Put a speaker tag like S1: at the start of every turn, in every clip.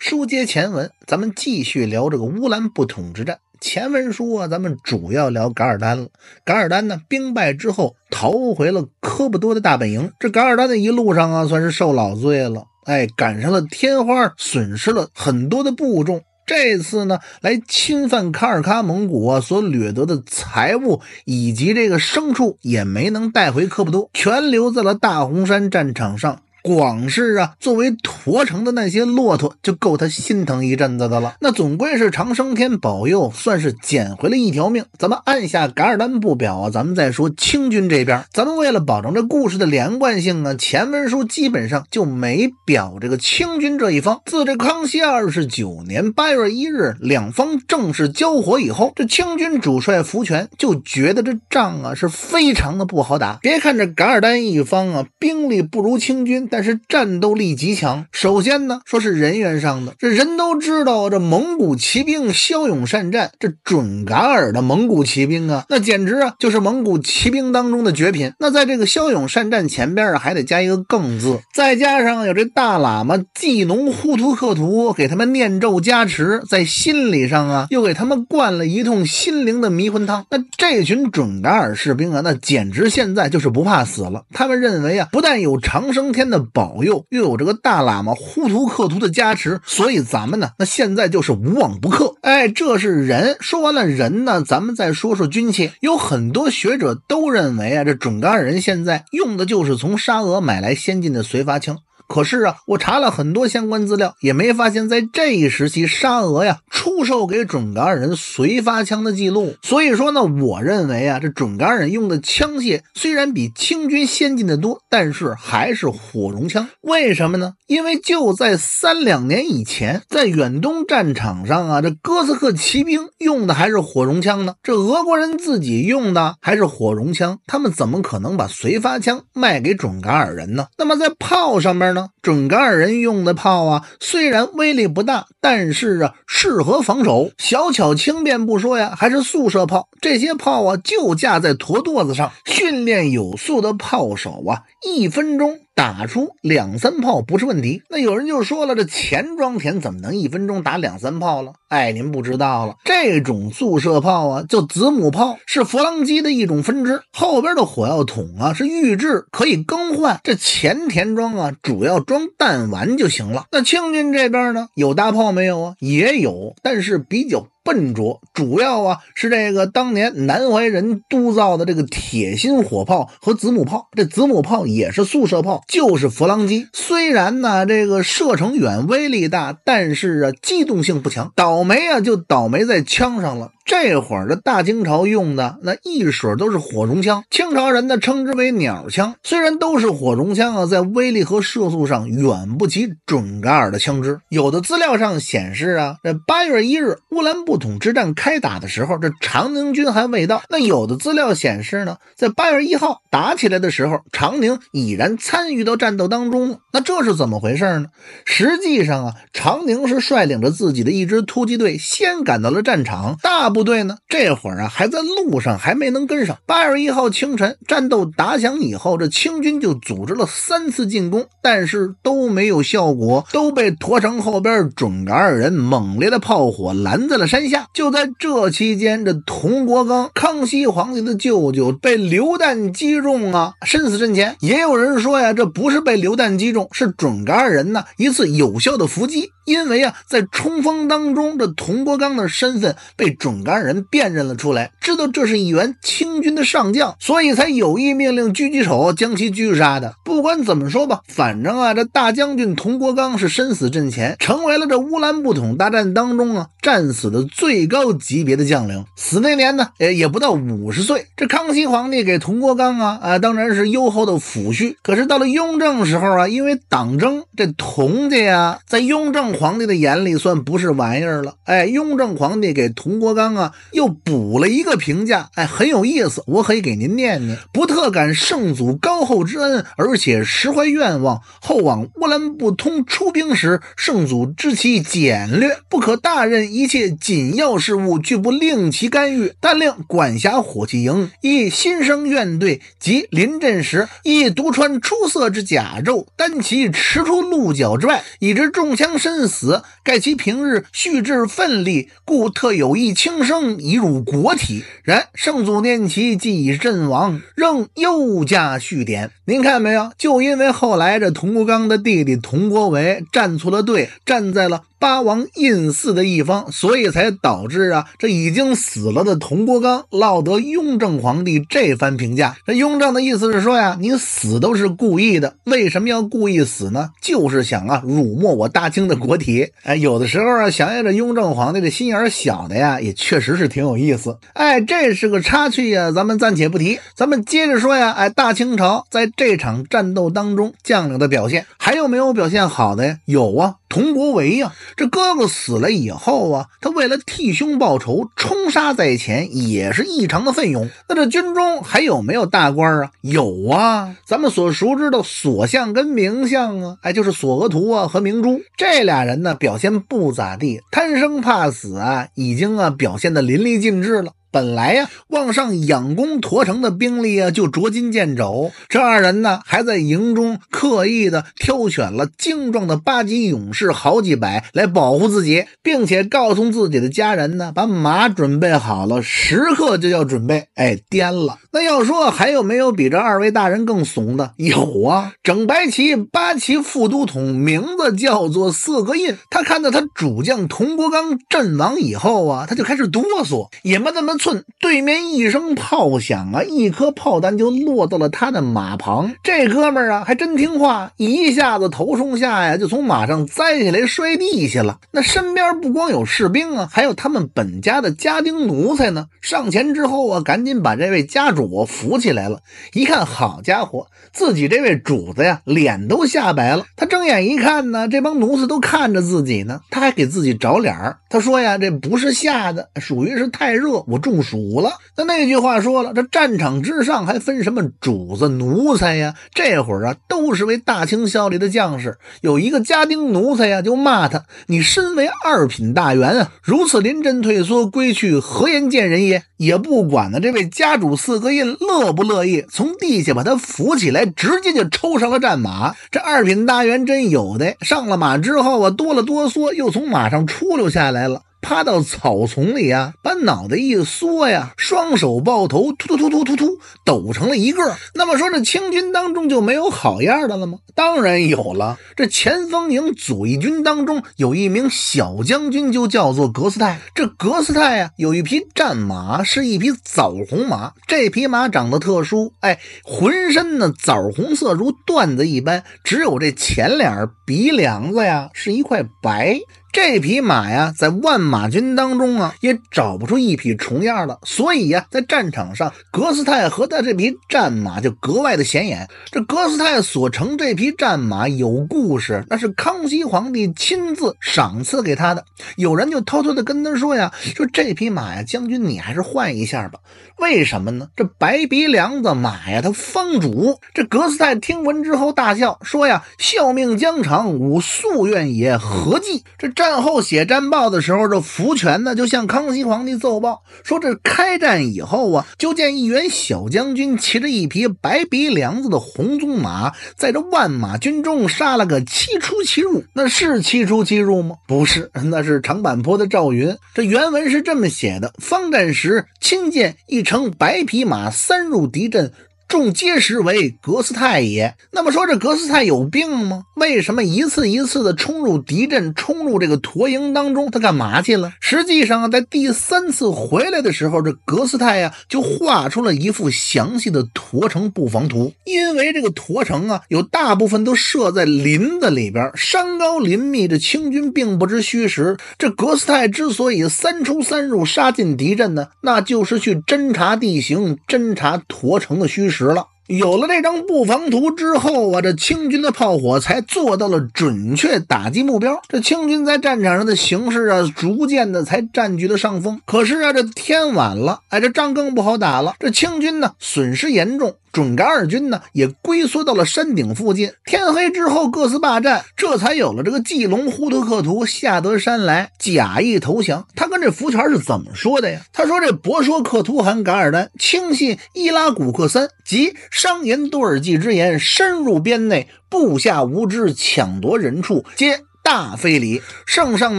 S1: 书接前文，咱们继续聊这个乌兰布统之战。前文书啊，咱们主要聊噶尔丹了。噶尔丹呢，兵败之后逃回了科布多的大本营。这噶尔丹的一路上啊，算是受老罪了。哎，赶上了天花，损失了很多的部众。这次呢，来侵犯卡尔喀蒙古啊，所掠得的财物以及这个牲畜，也没能带回科布多，全留在了大红山战场上。广式啊，作为驼城的那些骆驼就够他心疼一阵子的了。那总归是长生天保佑，算是捡回了一条命。咱们按下噶尔丹不表啊，咱们再说清军这边。咱们为了保证这故事的连贯性啊，前文书基本上就没表这个清军这一方。自这康熙二十九年八月一日两方正式交火以后，这清军主帅福全就觉得这仗啊是非常的不好打。别看这噶尔丹一方啊，兵力不如清军，但但是战斗力极强。首先呢，说是人员上的，这人都知道，这蒙古骑兵骁勇善战，这准噶尔的蒙古骑兵啊，那简直啊就是蒙古骑兵当中的绝品。那在这个骁勇善战前边啊，还得加一个更字，再加上有这大喇嘛济农呼图克图给他们念咒加持，在心理上啊又给他们灌了一通心灵的迷魂汤。那这群准噶尔士兵啊，那简直现在就是不怕死了。他们认为啊，不但有长生天的。保佑，又有这个大喇嘛呼图克图的加持，所以咱们呢，那现在就是无往不克。哎，这是人。说完了人呢，咱们再说说军器。有很多学者都认为啊，这准噶尔人现在用的就是从沙俄买来先进的燧发枪。可是啊，我查了很多相关资料，也没发现，在这一时期，沙俄呀出售给准噶尔人随发枪的记录。所以说呢，我认为啊，这准噶尔人用的枪械虽然比清军先进的多，但是还是火绒枪。为什么呢？因为就在三两年以前，在远东战场上啊，这哥斯克骑兵用的还是火绒枪呢，这俄国人自己用的还是火绒枪，他们怎么可能把随发枪卖给准噶尔人呢？那么在炮上面呢？bueno, 准噶尔人用的炮啊，虽然威力不大，但是啊，适合防守，小巧轻便不说呀，还是速射炮。这些炮啊，就架在驼垛子上，训练有素的炮手啊，一分钟打出两三炮不是问题。那有人就说了，这前装填怎么能一分钟打两三炮了？哎，您不知道了，这种速射炮啊，叫子母炮，是弗朗基的一种分支。后边的火药桶啊，是预制，可以更换。这前填装啊，主要装。弹丸就行了。那清军这边呢？有大炮没有啊？也有，但是比较。笨拙，主要啊是这个当年南怀仁督造的这个铁心火炮和子母炮。这子母炮也是速射炮，就是弗朗机。虽然呢这个射程远，威力大，但是啊机动性不强。倒霉啊就倒霉在枪上了。这会儿的大清朝用的那一水都是火绒枪，清朝人呢称之为鸟枪。虽然都是火绒枪啊，在威力和射速上远不及准噶尔的枪支。有的资料上显示啊，这八月一日乌兰布。统之战开打的时候，这长宁军还未到。那有的资料显示呢，在八月一号打起来的时候，长宁已然参与到战斗当中了。那这是怎么回事呢？实际上啊，长宁是率领着自己的一支突击队先赶到了战场，大部队呢这会儿啊还在路上，还没能跟上。八月一号清晨，战斗打响以后，这清军就组织了三次进攻，但是都没有效果，都被驼城后边准噶尔人猛烈的炮火拦在了山下。下。就在这期间，这佟国刚，康熙皇帝的舅舅，被流弹击中啊，身死阵前。也有人说呀，这不是被流弹击中，是准噶尔人呢一次有效的伏击。因为啊，在冲锋当中，这佟国刚的身份被准噶尔人辨认了出来，知道这是一员清军的上将，所以才有意命令狙击手将其狙杀的。不管怎么说吧，反正啊，这大将军佟国刚是身死阵前，成为了这乌兰布统大战当中啊战死的。最高级别的将领死那年呢，也也不到五十岁。这康熙皇帝给佟国刚啊，啊当然是优厚的抚恤。可是到了雍正时候啊，因为党争，这佟家呀，在雍正皇帝的眼里算不是玩意儿了。哎，雍正皇帝给佟国刚啊又补了一个评价，哎很有意思，我可以给您念念：不特感圣祖高厚之恩，而且实怀愿望。后往乌兰布通出兵时，圣祖知其简略，不可大任，一切锦。要事务，拒不令其干预，但令管辖火器营亦心生怨怼。及临阵时，亦独穿出色之甲胄，单骑驰出鹿角之外，以致中枪身死。盖其平日蓄志奋力，故特有意轻生，以辱国体。然圣祖念其既已阵亡，仍又加续典。您看没有？就因为后来这佟国刚的弟弟佟国维站错了队，站在了。八王印寺的一方，所以才导致啊，这已经死了的佟国刚落得雍正皇帝这番评价。那雍正的意思是说呀，你死都是故意的，为什么要故意死呢？就是想啊，辱没我大清的国体。哎，有的时候啊，想想这雍正皇帝这心眼小的呀，也确实是挺有意思。哎，这是个插曲呀，咱们暂且不提，咱们接着说呀。哎，大清朝在这场战斗当中将领的表现。还有没有表现好的呀？有啊，佟国维呀，这哥哥死了以后啊，他为了替兄报仇，冲杀在前，也是异常的奋勇。那这军中还有没有大官啊？有啊，咱们所熟知的索相跟明相啊，哎，就是索额图啊和明珠这俩人呢，表现不咋地，贪生怕死啊，已经啊表现的淋漓尽致了。本来呀，往上养功驮城的兵力啊，就捉襟见肘。这二人呢，还在营中刻意的挑选了精壮的八旗勇士好几百来保护自己，并且告诉自己的家人呢，把马准备好了，时刻就要准备哎颠了。那要说还有没有比这二位大人更怂的？有啊，整白旗八旗副都统，名字叫做色格印。他看到他主将佟国刚阵亡以后啊，他就开始哆嗦，也没怎么。寸，对面一声炮响啊，一颗炮弹就落到了他的马旁。这哥们儿啊，还真听话，一下子头冲下呀，就从马上栽下来摔地下了。那身边不光有士兵啊，还有他们本家的家丁奴才呢。上前之后啊，赶紧把这位家主扶起来了。一看，好家伙，自己这位主子呀，脸都吓白了。他睁眼一看呢，这帮奴才都看着自己呢，他还给自己找脸儿。他说呀，这不是吓的，属于是太热，我中暑了。那那句话说了，这战场之上还分什么主子奴才呀？这会儿啊，都是为大清效力的将士。有一个家丁奴才呀，就骂他：“你身为二品大员啊，如此临阵退缩归去，何言见人也？”也不管呢，这位家主四个印乐不乐意，从地下把他扶起来，直接就抽上了战马。这二品大员真有的，上了马之后啊，哆了哆嗦，又从马上出溜下来了。趴到草丛里啊，把脑袋一缩呀，双手抱头，突突突突突突，抖成了一个。那么说，这清军当中就没有好样的了吗？当然有了。这前锋营左翼军当中有一名小将军，就叫做格斯泰。这格斯泰啊，有一匹战马，是一匹枣红马。这匹马长得特殊，哎，浑身呢枣红色如缎子一般，只有这前脸鼻梁子呀是一块白。这匹马呀，在万马军当中啊，也找不出一匹重样的。所以呀，在战场上，格斯泰和他这匹战马就格外的显眼。这格斯泰所乘这匹战马有故事，那是康熙皇帝亲自赏赐给他的。有人就偷偷的跟他说呀：“说这匹马呀，将军你还是换一下吧。为什么呢？这白鼻梁子马呀，它方主。这格斯泰听闻之后大笑说：“呀，效命疆场，吾夙愿也，何计？这。”战。战后写战报的时候，这福全呢就向康熙皇帝奏报说：这开战以后啊，就见一员小将军骑着一匹白鼻梁子的红鬃马，在这万马军中杀了个七出七入。那是七出七入吗？不是，那是长坂坡的赵云。这原文是这么写的：方战时，亲见一乘白匹马三入敌阵。众皆实为格斯泰也。那么说这格斯泰有病吗？为什么一次一次的冲入敌阵，冲入这个驼营当中，他干嘛去了？实际上，在第三次回来的时候，这格斯泰呀就画出了一幅详细的驼城布防图。因为这个驼城啊，有大部分都设在林子里边，山高林密，这清军并不知虚实。这格斯泰之所以三出三入，杀进敌阵呢，那就是去侦察地形，侦察驼城的虚实。迟了，有了这张布防图之后啊，这清军的炮火才做到了准确打击目标。这清军在战场上的形势啊，逐渐的才占据了上风。可是啊，这天晚了，哎，这仗更不好打了。这清军呢，损失严重。准噶尔军呢，也龟缩到了山顶附近。天黑之后，各自霸占，这才有了这个季龙呼德克图下得山来假意投降。他跟这福全是怎么说的呀？他说：“这博说克图汗噶尔丹轻信伊拉古克森及商言多尔济之言，深入边内，部下无知，抢夺人畜，皆。”大非礼，圣上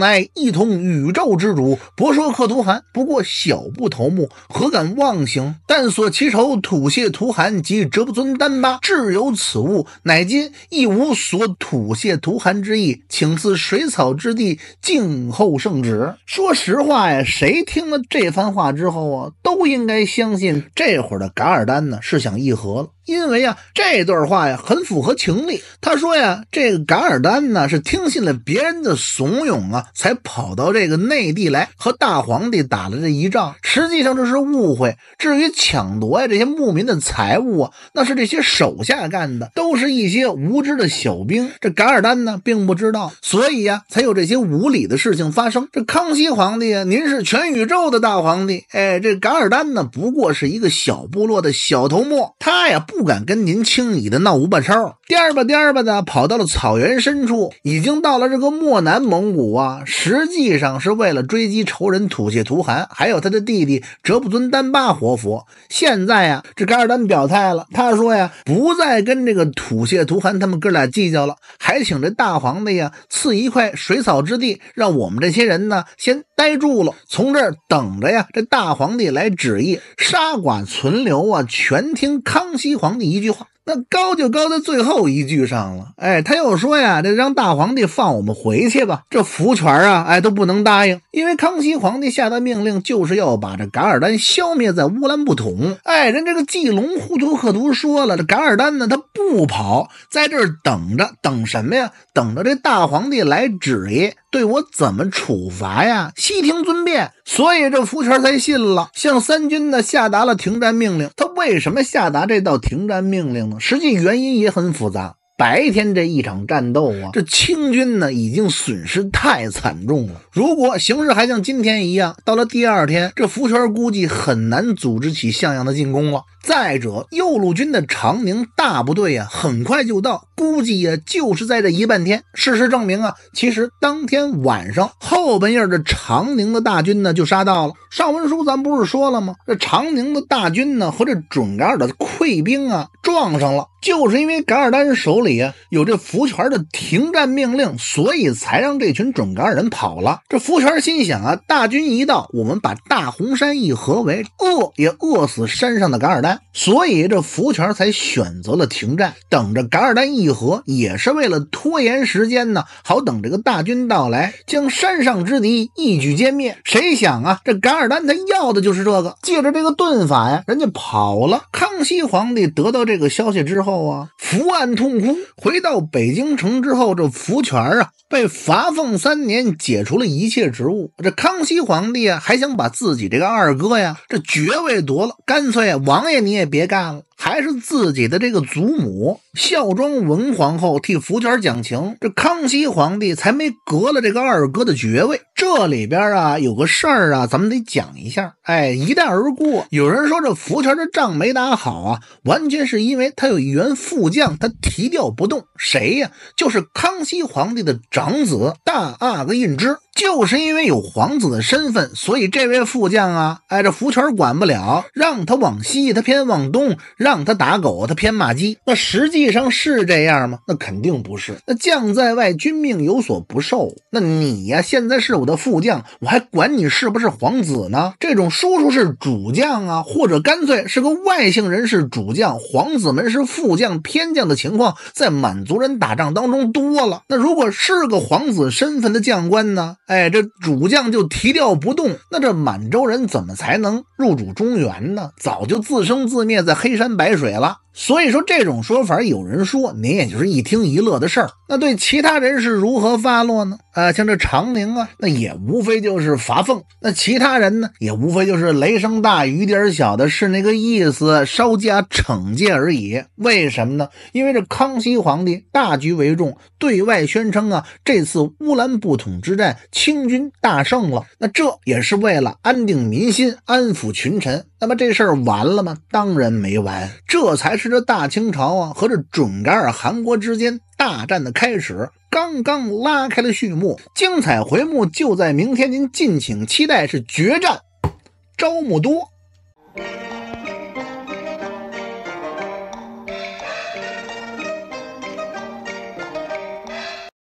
S1: 乃一统宇宙之主，博说克图汗不过小不头目，何敢妄行？但所其仇吐泻图汗及折不尊丹巴，至有此物，乃今亦无所吐泻图汗之意，请赐水草之地，静候圣旨。说实话呀，谁听了这番话之后啊，都应该相信这会儿的噶尔丹呢是想议和了。因为呀，这段话呀很符合情理。他说呀，这个噶尔丹呢是听信了别人的怂恿啊，才跑到这个内地来和大皇帝打了这一仗。实际上这是误会。至于抢夺呀这些牧民的财物啊，那是这些手下干的，都是一些无知的小兵。这噶尔丹呢并不知道，所以呀才有这些无理的事情发生。这康熙皇帝啊，您是全宇宙的大皇帝，哎，这噶尔丹呢不过是一个小部落的小头目，他呀不。不敢跟您轻易的闹无把超。颠儿吧颠儿吧的跑到了草原深处，已经到了这个漠南蒙古啊。实际上是为了追击仇人吐谢图汗，还有他的弟弟哲布尊丹巴活佛。现在啊，这噶尔丹表态了，他说呀，不再跟这个土谢图汗他们哥俩计较了，还请这大皇帝呀赐一块水草之地，让我们这些人呢先呆住了，从这儿等着呀。这大皇帝来旨意，杀剐存留啊，全听康熙皇帝一句话。那高就高在最后一句上了，哎，他又说呀，这让大皇帝放我们回去吧。这福全啊，哎，都不能答应，因为康熙皇帝下的命令就是要把这噶尔丹消灭在乌兰布统。哎，人这个季龙呼图克图说了，这噶尔丹呢，他不跑，在这儿等着，等什么呀？等着这大皇帝来旨意，对我怎么处罚呀？悉听尊便。所以这福全才信了，向三军呢下达了停战命令。他为什么下达这道停战命令呢？实际原因也很复杂。白天这一场战斗啊，这清军呢已经损失太惨重了。如果形势还像今天一样，到了第二天，这福全估计很难组织起像样的进攻了。再者，右路军的长宁大部队啊，很快就到。估计呀，就是在这一半天。事实证明啊，其实当天晚上后半夜，这长宁的大军呢就杀到了。上文书咱不是说了吗？这长宁的大军呢和这准噶尔的溃兵啊撞上了，就是因为噶尔丹手里啊有这福全的停战命令，所以才让这群准噶尔人跑了。这福全心想啊，大军一到，我们把大红山一合围，饿也饿死山上的噶尔丹，所以这福全才选择了停战，等着噶尔丹一。和也是为了拖延时间呢，好等这个大军到来，将山上之敌一举歼灭。谁想啊，这噶尔丹他要的就是这个，借着这个盾法呀，人家跑了。康熙皇帝得到这个消息之后啊，伏案痛哭。回到北京城之后，这福全啊被罚俸三年，解除了一切职务。这康熙皇帝啊，还想把自己这个二哥呀，这爵位夺了，干脆王爷你也别干了。还是自己的这个祖母孝庄文皇后替福全讲情，这康熙皇帝才没革了这个二哥的爵位。这里边啊有个事儿啊，咱们得讲一下。哎，一带而过。有人说这福全的仗没打好啊，完全是因为他有一员副将，他提调不动。谁呀？就是康熙皇帝的长子大阿哥胤禛。就是因为有皇子的身份，所以这位副将啊，哎，这福全管不了，让他往西，他偏往东；让他打狗，他偏骂鸡。那实际上是这样吗？那肯定不是。那将在外，君命有所不受。那你呀，现在是我的副将，我还管你是不是皇子呢？这种叔叔是主将啊，或者干脆是个外姓人是主将，皇子们是副将、偏将的情况，在满族人打仗当中多了。那如果是个皇子身份的将官呢？哎，这主将就提调不动，那这满洲人怎么才能入主中原呢？早就自生自灭在黑山白水了。所以说这种说法，有人说您也就是一听一乐的事儿，那对其他人是如何发落呢？啊，像这长宁啊，那也无非就是罚俸；那其他人呢，也无非就是雷声大雨点小的，是那个意思，稍加惩戒而已。为什么呢？因为这康熙皇帝大局为重，对外宣称啊，这次乌兰布统之战，清军大胜了。那这也是为了安定民心，安抚群臣。那么这事儿完了吗？当然没完，这才是这大清朝啊和这准噶尔汗国之间大战的开始，刚刚拉开了序幕，精彩回目就在明天，您敬请期待，是决战，招募多。